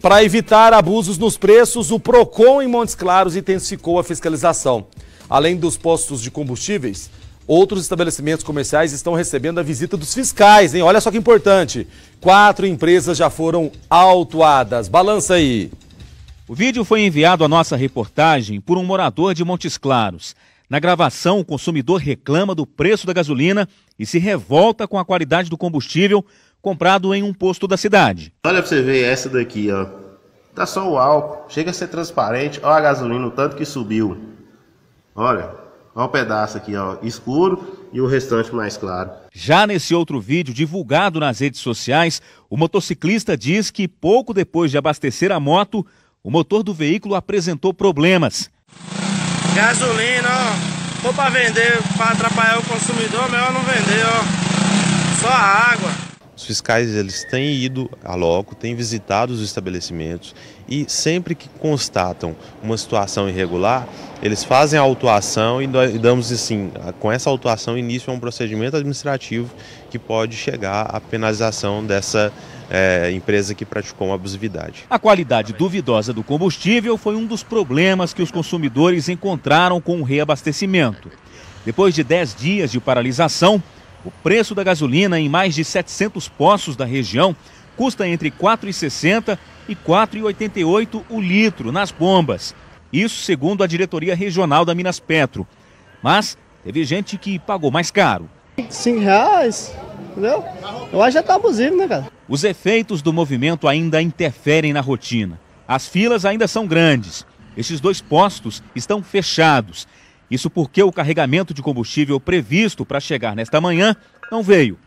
Para evitar abusos nos preços, o Procon em Montes Claros intensificou a fiscalização. Além dos postos de combustíveis, outros estabelecimentos comerciais estão recebendo a visita dos fiscais, hein? Olha só que importante. Quatro empresas já foram autuadas. Balança aí. O vídeo foi enviado à nossa reportagem por um morador de Montes Claros. Na gravação, o consumidor reclama do preço da gasolina e se revolta com a qualidade do combustível comprado em um posto da cidade. Olha pra você ver essa daqui, ó. Tá só o álcool, chega a ser transparente. Olha a gasolina, o tanto que subiu. Olha, olha um pedaço aqui, ó, escuro e o restante mais claro. Já nesse outro vídeo divulgado nas redes sociais, o motociclista diz que pouco depois de abastecer a moto, o motor do veículo apresentou problemas. Gasolina, ó. Tô pra vender, pra atrapalhar o consumidor, melhor não vender, ó. Só a fiscais eles têm ido a loco, têm visitado os estabelecimentos e sempre que constatam uma situação irregular, eles fazem a autuação e damos assim, com essa autuação início a um procedimento administrativo que pode chegar à penalização dessa é, empresa que praticou uma abusividade. A qualidade duvidosa do combustível foi um dos problemas que os consumidores encontraram com o reabastecimento. Depois de 10 dias de paralisação, o preço da gasolina em mais de 700 poços da região custa entre 4,60 e 4,88 o litro nas bombas. Isso segundo a diretoria regional da Minas Petro. Mas teve gente que pagou mais caro. R$ reais, entendeu? Eu acho que já está abusivo, né, cara? Os efeitos do movimento ainda interferem na rotina. As filas ainda são grandes. Esses dois postos estão fechados isso porque o carregamento de combustível previsto para chegar nesta manhã não veio.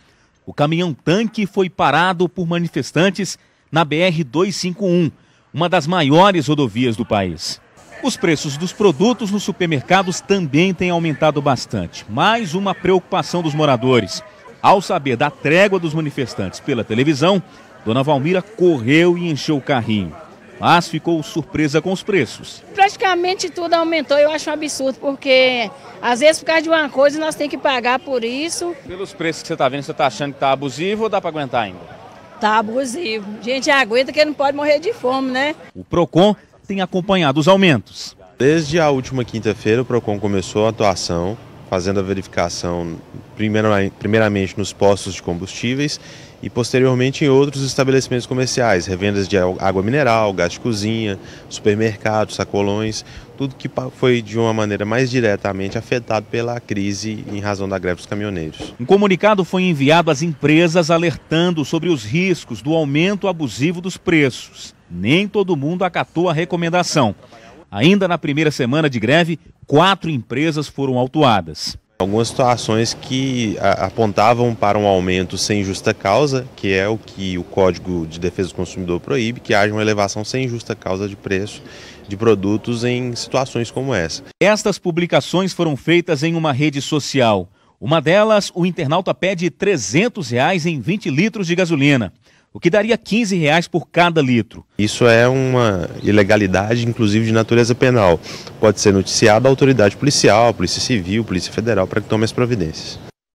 O caminhão-tanque foi parado por manifestantes na BR-251, uma das maiores rodovias do país. Os preços dos produtos nos supermercados também têm aumentado bastante. Mais uma preocupação dos moradores. Ao saber da trégua dos manifestantes pela televisão, Dona Valmira correu e encheu o carrinho mas ficou surpresa com os preços. Praticamente tudo aumentou, eu acho um absurdo, porque às vezes por causa de uma coisa nós temos que pagar por isso. Pelos preços que você está vendo, você está achando que está abusivo ou dá para aguentar ainda? Está abusivo. A gente aguenta que não pode morrer de fome, né? O PROCON tem acompanhado os aumentos. Desde a última quinta-feira, o PROCON começou a atuação fazendo a verificação primeiramente nos postos de combustíveis e posteriormente em outros estabelecimentos comerciais, revendas de água mineral, gás de cozinha, supermercados, sacolões, tudo que foi de uma maneira mais diretamente afetado pela crise em razão da greve dos caminhoneiros. Um comunicado foi enviado às empresas alertando sobre os riscos do aumento abusivo dos preços. Nem todo mundo acatou a recomendação. Ainda na primeira semana de greve, quatro empresas foram autuadas. Algumas situações que apontavam para um aumento sem justa causa, que é o que o Código de Defesa do Consumidor proíbe, que haja uma elevação sem justa causa de preço de produtos em situações como essa. Estas publicações foram feitas em uma rede social. Uma delas, o internauta pede R$ 300 em 20 litros de gasolina o que daria 15 reais por cada litro. Isso é uma ilegalidade, inclusive de natureza penal. Pode ser noticiada à autoridade policial, polícia civil, polícia federal, para que tome as providências.